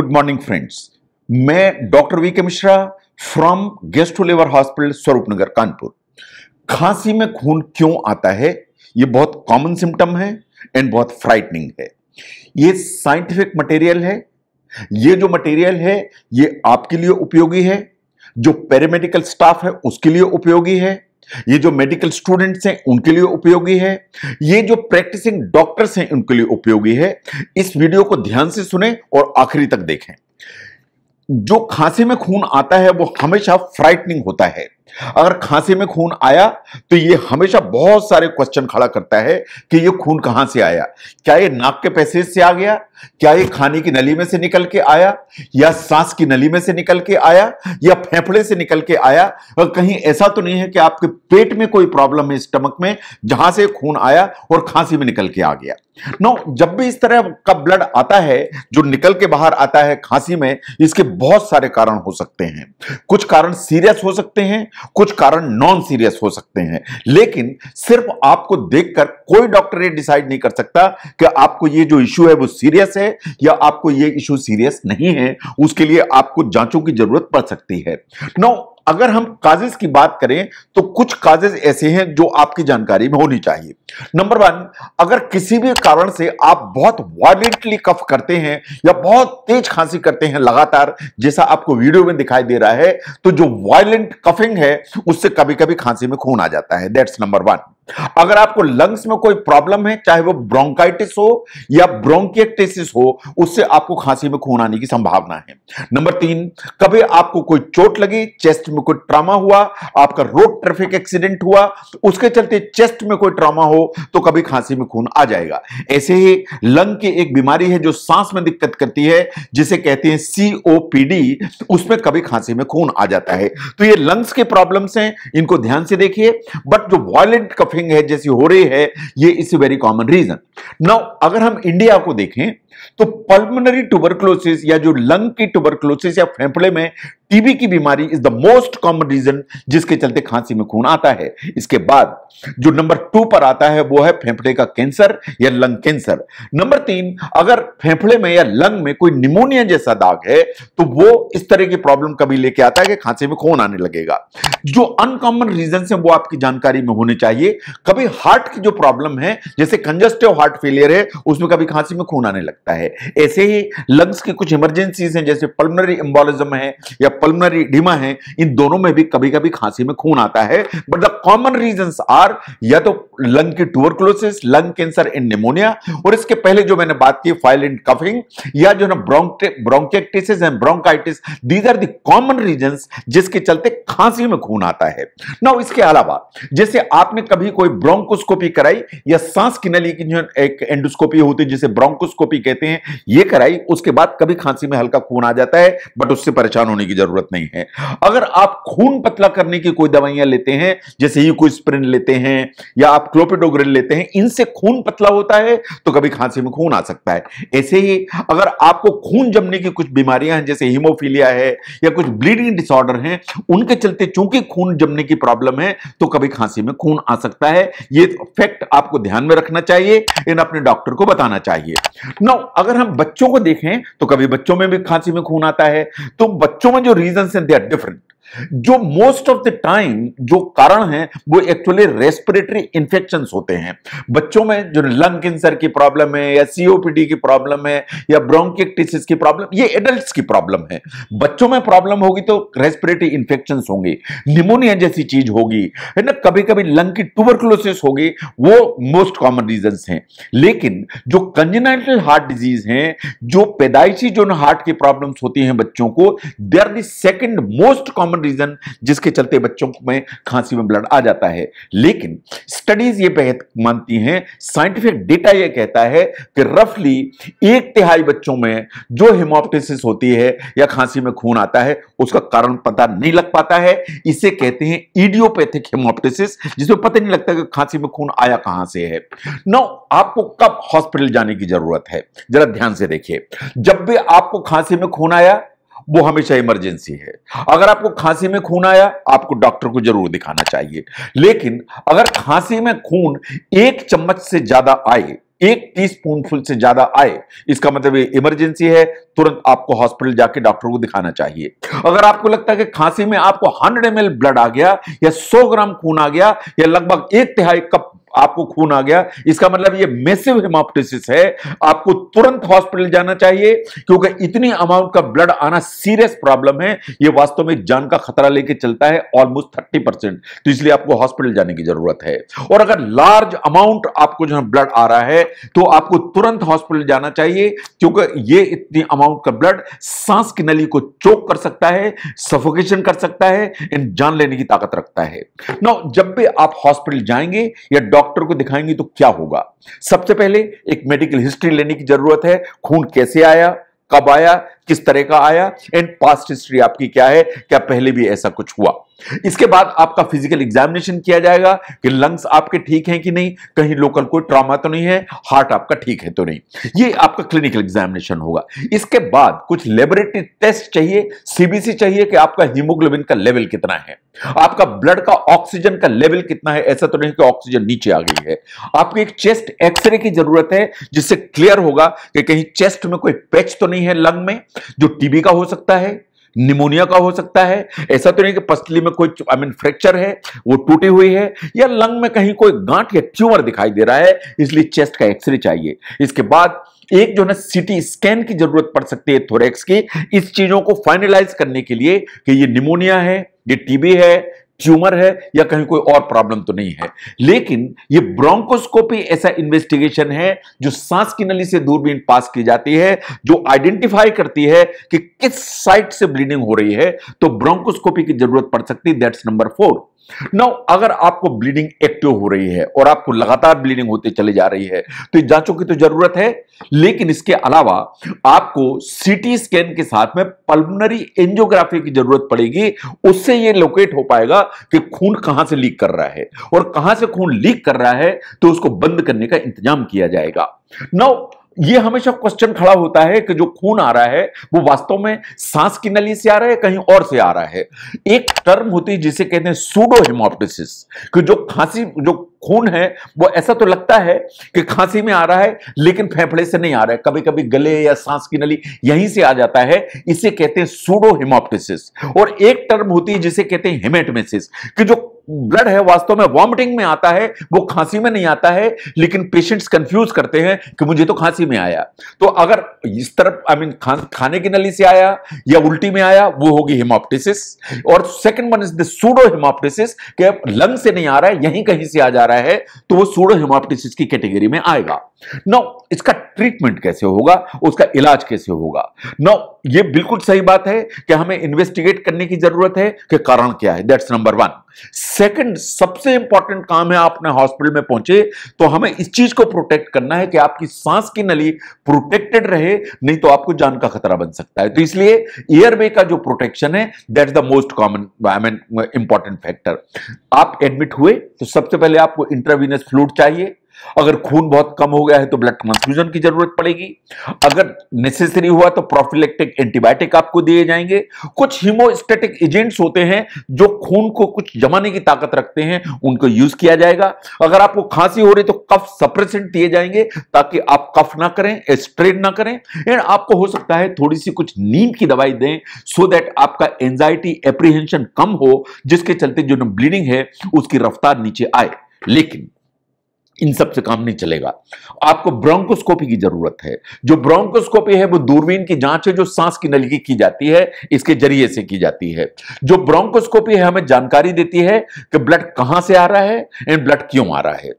Good morning friends मैं doctor V K Mishra from guest lever hospital Swaroopnagar Kanpur खांसी में खून क्यों आता है ये बहुत कॉमन सिम्टम है एंड बहुत फ्राइटनिंग है ये साइंटिफिक मटेरियल है ये जो मटेरियल है ये आपके लिए उपयोगी है जो पैरामेडिकल स्टाफ है उसके लिए उपयोगी है ये जो मेडिकल स्टूडेंट्स हैं उनके लिए उपयोगी है ये जो प्रैक्टिसिंग डॉक्टर्स हैं उनके लिए उपयोगी है इस वीडियो को ध्यान से सुने और आखिरी तक देखें जो खांसी में खून आता है वो हमेशा फ्राइटनिंग होता है अगर खांसी में खून आया तो ये हमेशा बहुत सारे क्वेश्चन खड़ा करता है कि ये खून कहां से आया क्या ये नाक के पैसेज से आ गया क्या ये खाने की नली में से निकल के आया या सांस की नली में से निकल के आया या फेफड़े से निकल के आया और कहीं ऐसा तो नहीं है कि आपके पेट में कोई प्रॉब्लम है स्टमक में जहां से खून आया और खांसी में निकल के आ गया नो जब भी इस तरह का ब्लड आता है जो निकल के बाहर आता है खांसी में इसके बहुत सारे कारण हो सकते हैं कुछ कारण सीरियस हो सकते हैं कुछ कारण नॉन सीरियस हो सकते हैं लेकिन सिर्फ आपको देखकर कोई डॉक्टर ये डिसाइड नहीं कर सकता कि आपको ये जो इश्यू है वो सीरियस है या आपको ये इशू सीरियस नहीं है उसके लिए आपको जांचों की जरूरत पड़ सकती है नौ अगर हम काजेज की बात करें तो कुछ काजेज ऐसे हैं जो आपकी जानकारी में होनी चाहिए नंबर वन अगर किसी भी कारण से आप बहुत वायलेंटली कफ करते हैं या बहुत तेज खांसी करते हैं लगातार जैसा आपको वीडियो में दिखाई दे रहा है तो जो वायलेंट कफिंग है उससे कभी कभी खांसी में खून आ जाता है दैट्स नंबर वन अगर आपको लंग्स में कोई प्रॉब्लम है चाहे वो ब्रोंकाइटिस हो या ब्रोंकिटिस हो उससे आपको खांसी में खून आने की संभावना है नंबर तीन कभी आपको कोई चोट लगी चेस्ट में कोई ट्रामा हुआ आपका रोड ट्रैफिक एक्सीडेंट हुआ तो उसके चलते चेस्ट में कोई ट्रामा हो तो कभी खांसी में खून आ जाएगा ऐसे ही लंग की एक बीमारी है जो सांस में दिक्कत करती है जिसे कहते हैं सीओपीडी तो उसमें कभी खांसी में खून आ जाता है तो ये लंग्स के प्रॉब्लम्स हैं इनको ध्यान से देखिए बट जो वॉयलेंट कफे वॉकिंग है जैसी हो रही है ये is very common reason now अगर हम इंडिया को देखें तो पल्मोनरी ट्यूबरक्लोसिस या जो लंग की ट्यूबरक्लोसिस या फेफड़े में टीबी की बीमारी is the most common reason जिसके चलते खांसी में खून आता है इसके बाद जो नंबर टू पर आता है वो है फेफड़े का कैंसर या लंग कैंसर नंबर तीन अगर फेफड़े में या लंग में कोई निमोनिया जैसा दाग है तो वो इस तरह की प्रॉब्लम कभी लेके आता है कि खांसी में खून आने लगेगा जो अनकॉमन रीजन है वो आपकी जानकारी में होने चाहिए कभी हार्ट की जो प्रॉब्लम है जैसे कंजस्टिव हार्ट हार्ट फेलियर है उसमें कभी खांसी में खून आने लगता है ऐसे ही लंग्स की कुछ इमरजेंसीज हैं जैसे पल्मनरी एम्बोलिज्म है या पल्मनरी डिमा है इन दोनों में भी कभी कभी खांसी में खून आता है but the common reason are या तो लंग की tuberculosis lung cancer and pneumonia और इसके पहले जो मैंने बात की फाइल एंड कफिंग या जो ना bronchiectasis and bronchitis these are the common reason जिसके चलते खांसी में खून आता है नाउ इसके अलावा जैसे आपने कभी कोई ब्रोंकोस्कोपी कराई या सांस की नली की जो एक एंडोस्कोपी होती है जिसे ब्रोंकोस्कोपी कहते हैं यह कराई उसके बाद कभी खांसी में हल्का खून आ जाता है बट उससे परेशान होने की जरूरत नहीं है अगर आप खून पतला करने की कोई दवाइयां लेते हैं जैसे ही कोई स्प्रिन लेते हैं या आप क्लोपिडोग्रिन लेते हैं इनसे खून पतला होता है तो कभी खांसी में खून आ सकता है ऐसे ही अगर आपको खून जमने की कुछ बीमारियां हैं जैसे हीमोफीलिया है या कुछ ब्लीडिंग डिसऑर्डर है उनके चलते चूंकि खून जमने की प्रॉब्लम है तो कभी खांसी में खून आ सकता है ये फैक्ट आपको ध्यान में रखना चाहिए लेकिन अपने डॉक्टर को बताना चाहिए नौ अगर हम बच्चों को देखें तो कभी बच्चों में भी खांसी में खून आता है तो बच्चों में जो रीजन है दे आर डिफरेंट जो मोस्ट ऑफ द टाइम जो कारण है वो एक्चुअली रेस्पिरेटरी इंफेक्शन होते हैं बच्चों में जो लंग कैंसर की प्रॉब्लम है या सीओपीडी की प्रॉब्लम है या ब्रोंकिटिस की प्रॉब्लम ये एडल्ट की प्रॉब्लम है बच्चों में प्रॉब्लम होगी तो रेस्पिरेटरी इंफेक्शन होंगे निमोनिया जैसी चीज होगी है ना कभी कभी लंग की ट्यूबरकुलोसिस होगी वो मोस्ट कॉमन रीजन है लेकिन जो कंजनाइटल हार्ट डिजीज हैं जो पैदाइशी जो हार्ट की प्रॉब्लम होती है बच्चों को they are the second most common common reason जिसके चलते बच्चों में खांसी में ब्लड आ जाता है लेकिन स्टडीज ये बेहद मानती हैं साइंटिफिक डेटा ये कहता है कि रफली एक तिहाई बच्चों में जो हिमोप्टिस होती है या खांसी में खून आता है उसका कारण पता नहीं लग पाता है इसे कहते हैं इडियोपैथिक हिमोप्टिस जिसमें पता नहीं लगता कि खांसी में खून आया कहां से है नौ आपको कब हॉस्पिटल जाने की जरूरत है जरा ध्यान से देखिए जब भी आपको खांसी में खून आया वो हमेशा इमरजेंसी है अगर आपको खांसी में खून आया आपको डॉक्टर को जरूर दिखाना चाहिए लेकिन अगर खांसी में खून एक चम्मच से ज्यादा आए एक टी स्पूनफुल से ज्यादा आए इसका मतलब ये इमरजेंसी है तुरंत आपको हॉस्पिटल जाके डॉक्टर को दिखाना चाहिए अगर आपको लगता है कि खांसी में आपको 100 एम ब्लड आ गया या 100 ग्राम खून आ गया या लगभग एक तिहाई कप आपको खून आ गया इसका मतलब ये मेसिव हेमाप्टिसिस है आपको तुरंत हॉस्पिटल जाना चाहिए क्योंकि इतनी अमाउंट का ब्लड आना सीरियस प्रॉब्लम है ये वास्तव में जान का खतरा लेके चलता है ऑलमोस्ट थर्टी परसेंट तो इसलिए आपको हॉस्पिटल जाने की जरूरत है और अगर लार्ज अमाउंट आपको जो है ब्लड आ रहा है तो आपको तुरंत हॉस्पिटल जाना चाहिए क्योंकि ये इतनी अमाउंट का ब्लड सांस की नली को चोक कर सकता है सफोकेशन कर सकता है एंड जान लेने की ताकत रखता है नौ जब भी आप हॉस्पिटल जाएंगे या डॉक्टर को दिखाएंगे तो क्या होगा सबसे पहले एक मेडिकल हिस्ट्री लेने की जरूरत है खून कैसे आया कब आया किस तरह का आया एंड पास्ट हिस्ट्री आपकी क्या है क्या पहले भी ऐसा कुछ हुआ इसके बाद आपका फिजिकल एग्जामिनेशन किया जाएगा कि लंग्स आपके ठीक हैं कि नहीं कहीं लोकल कोई ट्रॉमा तो नहीं है हार्ट आपका ठीक है तो नहीं ये आपका क्लिनिकल एग्जामिनेशन होगा इसके बाद कुछ लेबोरेटरी टेस्ट चाहिए सीबीसी चाहिए कि आपका हीमोग्लोबिन का लेवल कितना है आपका ब्लड का ऑक्सीजन का लेवल कितना है ऐसा तो नहीं कि ऑक्सीजन नीचे आ गई है आपको एक चेस्ट एक्सरे की जरूरत है जिससे क्लियर होगा कि कहीं चेस्ट में कोई पैच तो नहीं है लंग में जो टीबी का हो सकता है निमोनिया का हो सकता है ऐसा तो नहीं कि पसली में कोई आई मीन फ्रैक्चर है वो टूटी हुई है या लंग में कहीं कोई गांठ या ट्यूमर दिखाई दे रहा है इसलिए चेस्ट का एक्सरे चाहिए इसके बाद एक जो है सिटी स्कैन की जरूरत पड़ सकती है थोरेक्स की इस चीजों को फाइनलाइज करने के लिए कि ये निमोनिया है ये टीबी है ट्यूमर है या कहीं कोई और प्रॉब्लम तो नहीं है लेकिन ये ब्रोंकोस्कोपी ऐसा इन्वेस्टिगेशन है जो सांस की नली से दूरबीन पास की जाती है जो आइडेंटिफाई करती है कि किस साइड से ब्लीडिंग हो रही है तो ब्रोंकोस्कोपी की जरूरत पड़ सकती है दैट्स नंबर फोर नाउ अगर आपको ब्लीडिंग एक्टिव हो रही है और आपको लगातार ब्लीडिंग होते चले जा रही है तो जांचों की तो जरूरत है लेकिन इसके अलावा आपको सीटी स्कैन के साथ में पल्मोनरी एंजियोग्राफी की जरूरत पड़ेगी उससे यह लोकेट हो पाएगा कि खून कहां से लीक कर रहा है और कहां से खून लीक कर रहा है तो उसको बंद करने का इंतजाम किया जाएगा नाउ ये हमेशा क्वेश्चन खड़ा होता है कि जो खून आ रहा है वो वास्तव में सांस की नली से आ रहा है कहीं और से आ रहा है एक टर्म होती है जिसे कहते हैं सूडो हिमोप्टिसिस कि जो खांसी जो खून है वो ऐसा तो लगता है कि खांसी में आ रहा है लेकिन फेफड़े से नहीं आ रहा है कभी कभी गले या सांस की नली यहीं से आ जाता है इसे कहते हैं सूडो हिमोप्टिस और एक टर्म होती है जिसे कहते हैं हिमेटमेसिस कि जो ब्लड है वास्तव में वॉमिटिंग में आता है वो खांसी में नहीं आता है लेकिन पेशेंट्स कंफ्यूज करते हैं कि मुझे तो खांसी में आया तो अगर इस तरफ आई I मीन mean, खाने की नली से आया या उल्टी में आया वो होगी हिमोप्टिसिस और second one is the pseudo hemoptysis lung से नहीं आ रहा है यहीं कहीं से आ जा रहा है तो वो सूडो हिमोप्टिसिस की कैटेगरी में आएगा नौ इसका ट्रीटमेंट कैसे होगा उसका इलाज कैसे होगा नौ ये बिल्कुल सही बात है कि हमें इन्वेस्टिगेट करने की जरूरत है कि कारण क्या है दैट्स नंबर वन सेकंड सबसे इंपॉर्टेंट काम है आप अपने हॉस्पिटल में पहुंचे तो हमें इस चीज को प्रोटेक्ट करना है कि आपकी सांस की नली प्रोटेक्टेड रहे नहीं तो आपको जान का खतरा बन सकता है तो इसलिए एयरवे का जो प्रोटेक्शन है that the most common I mean important factor आप एडमिट हुए तो सबसे पहले आपको इंट्रावीनस फ्लूड चाहिए अगर खून बहुत कम हो गया है तो ब्लड ट्रांसफ्यूजन की जरूरत पड़ेगी अगर नेसेसरी हुआ तो प्रोफिलेक्टिक एंटीबायोटिक आपको दिए जाएंगे कुछ हीमोस्टेटिक एजेंट्स होते हैं जो खून को कुछ जमाने की ताकत रखते हैं उनको यूज किया जाएगा अगर आपको खांसी हो रही तो कफ सप्रेसेंट दिए जाएंगे ताकि आप कफ ना करें स्ट्रेन ना करें एंड आपको हो सकता है थोड़ी सी कुछ नींद की दवाई दें सो दैट आपका एंजाइटी एप्रीहेंशन कम हो जिसके चलते जो ब्लीडिंग है उसकी रफ्तार नीचे आए लेकिन इन सब से काम नहीं चलेगा आपको ब्रोंकोस्कोपी की जरूरत है जो ब्रोंकोस्कोपी है वो दूरबीन की जांच है जो सांस की नली की, की जाती है इसके जरिए से की जाती है जो ब्रोंकोस्कोपी है हमें जानकारी देती है कि ब्लड कहां से आ रहा है एंड ब्लड क्यों आ रहा है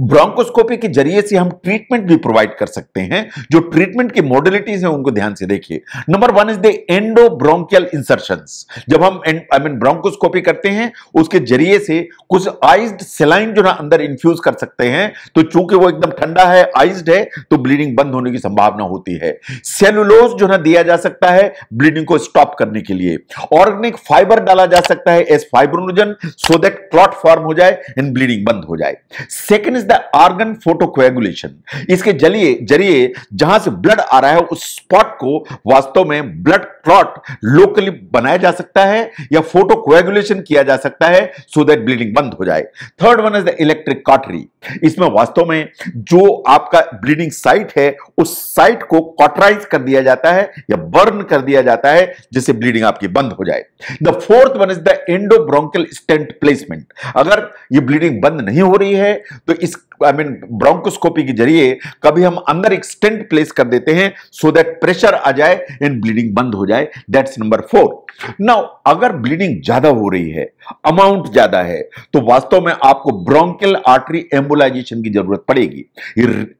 ब्रोंकोस्कोपी के जरिए से हम ट्रीटमेंट भी प्रोवाइड कर सकते हैं जो ट्रीटमेंट की मॉडलिटीज हैं उनको ध्यान से देखिए number one is the endo bronchial insertion जब हम आई मीन ब्रोंकोस्कोपी करते हैं उसके जरिए से कुछ आइज्ड सेलाइन जो ना अंदर इन्फ्यूज कर सकते हैं तो चूंकि वो एकदम ठंडा है आइज्ड है तो ब्लीडिंग बंद होने की संभावना होती है सेलुलोज जो ना दिया जा सकता है ब्लीडिंग को स्टॉप करने के लिए ऑर्गेनिक फाइबर डाला जा सकता है as fibrinogen so that clot form हो जाए एंड ब्लीडिंग बंद हो जाए second second is the argon photocoagulation इसके जरिए जरिए जहां से ब्लड आ रहा है उस स्पॉट को वास्तव में ब्लड क्लॉट लोकली बनाया जा सकता है या फोटोकोएगुलेशन किया जा सकता है सो दैट ब्लीडिंग बंद हो जाए third one is the electric cautery इसमें वास्तव में जो आपका ब्लीडिंग साइट है उस साइट को कॉटराइज कर दिया जाता है या बर्न कर दिया जाता है जिससे ब्लीडिंग आपकी बंद हो जाए the fourth one is the endobronchial stent placement अगर ये ब्लीडिंग बंद नहीं हो रही है तो It's. आई मीन ब्रोंकोस्कोपी के जरिए कभी हम अंदर एक स्टेंट प्लेस कर देते हैं सो दैट प्रेशर आ जाए एंड ब्लीडिंग बंद हो जाए दैट्स नंबर फोर नाउ अगर ब्लीडिंग ज्यादा हो रही है अमाउंट ज्यादा है तो वास्तव में आपको ब्रोंकियल आर्टरी एम्बुलाइजेशन की जरूरत पड़ेगी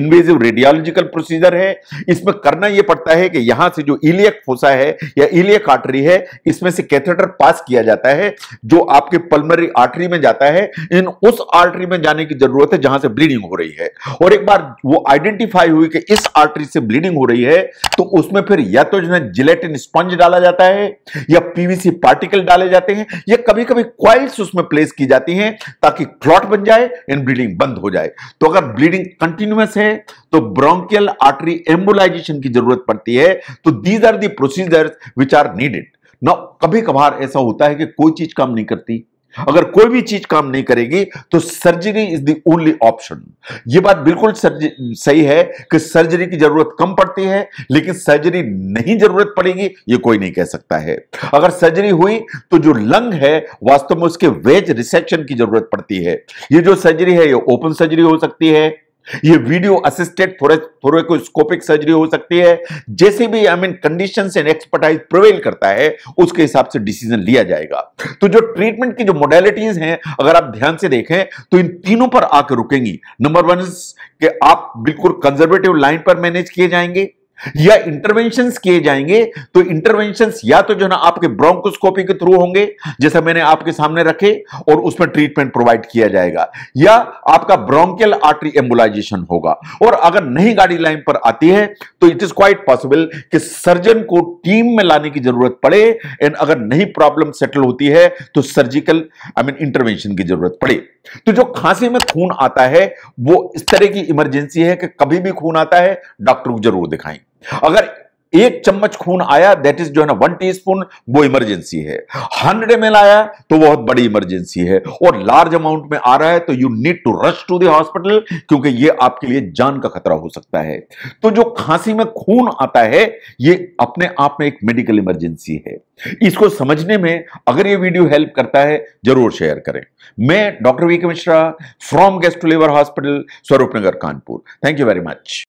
इन्वेजिव रेडियोलॉजिकल प्रोसीजर है इसमें करना यह पड़ता है कि यहां से जो इलियक फोसा है या इलियक आर्टरी है इसमें से कैथेटर पास किया जाता है जो आपके पल्मरी आर्टरी में जाता है इन उस आर्टरी में जाने की जरूरत है जहां से ब्लीडिंग ब्लीडिंग हो रही है और एक बार वो आइडेंटिफाई हुई कि इस आर्टरी से ब्लीडिंग हो रही है तो उसमें फिर या तो जो जिलेटिन स्पंज डाला जाता है या पीवीसी पार्टिकल डाले जाते हैं या कभी कभी क्वाइल्स उसमें प्लेस की जाती हैं ताकि क्लॉट बन जाए एंड ब्लीडिंग बंद हो जाए तो अगर ब्लीडिंग कंटिन्यूस है तो ब्रोंकियल आर्टरी एम्बुलाइजेशन की जरूरत पड़ती है तो these are the procedures which are needed ना कभी कभार ऐसा होता है कि कोई चीज काम नहीं करती अगर कोई भी चीज काम नहीं करेगी तो surgery is the only option ये बात बिल्कुल सही है कि सर्जरी की जरूरत कम पड़ती है लेकिन सर्जरी नहीं जरूरत पड़ेगी ये कोई नहीं कह सकता है अगर सर्जरी हुई तो जो लंग है वास्तव में उसके वेज रिसेक्शन की जरूरत पड़ती है ये जो सर्जरी है ये ओपन सर्जरी हो सकती है ये वीडियो असिस्टेड थोरेकोस्कोपिक सर्जरी हो सकती है जैसे भी I mean condition and expertise prevail करता है उसके हिसाब से डिसीजन लिया जाएगा तो जो ट्रीटमेंट की जो मोडेलिटीज हैं अगर आप ध्यान से देखें तो इन तीनों पर आकर रुकेंगी नंबर वन के आप बिल्कुल कंजर्वेटिव लाइन पर मैनेज किए जाएंगे या इंटरवेंशन किए जाएंगे तो इंटरवेंशन या तो जो ना आपके ब्रोंकोस्कोपी के थ्रू होंगे जैसे मैंने आपके सामने रखे और उसमें ट्रीटमेंट प्रोवाइड किया जाएगा या आपका ब्रोंकियल आर्टरी एम्बुलाइजेशन होगा और अगर नहीं गाड़ी लाइन पर आती है तो इट इज क्वाइट पॉसिबल कि सर्जन को टीम में लाने की जरूरत पड़े एंड अगर नहीं प्रॉब्लम सेटल होती है तो सर्जिकल आई मीन इंटरवेंशन की जरूरत पड़े तो जो खांसी में खून आता है वो इस तरह की इमरजेंसी है कि कभी भी खून आता है डॉक्टर को जरूर दिखाएं अगर एक चम्मच खून आया दैट इज जो है ना वन टीस्पून वो इमरजेंसी है हंड्रेड एम आया तो बहुत बड़ी इमरजेंसी है और लार्ज अमाउंट में आ रहा है तो you need to rush to the hospital क्योंकि ये आपके लिए जान का खतरा हो सकता है तो जो खांसी में खून आता है ये अपने आप में एक मेडिकल इमरजेंसी है इसको समझने में अगर ये वीडियो हेल्प करता है जरूर शेयर करें मैं doctor V Mishra from guest to lever hospital Nagar Kanpur thank you very much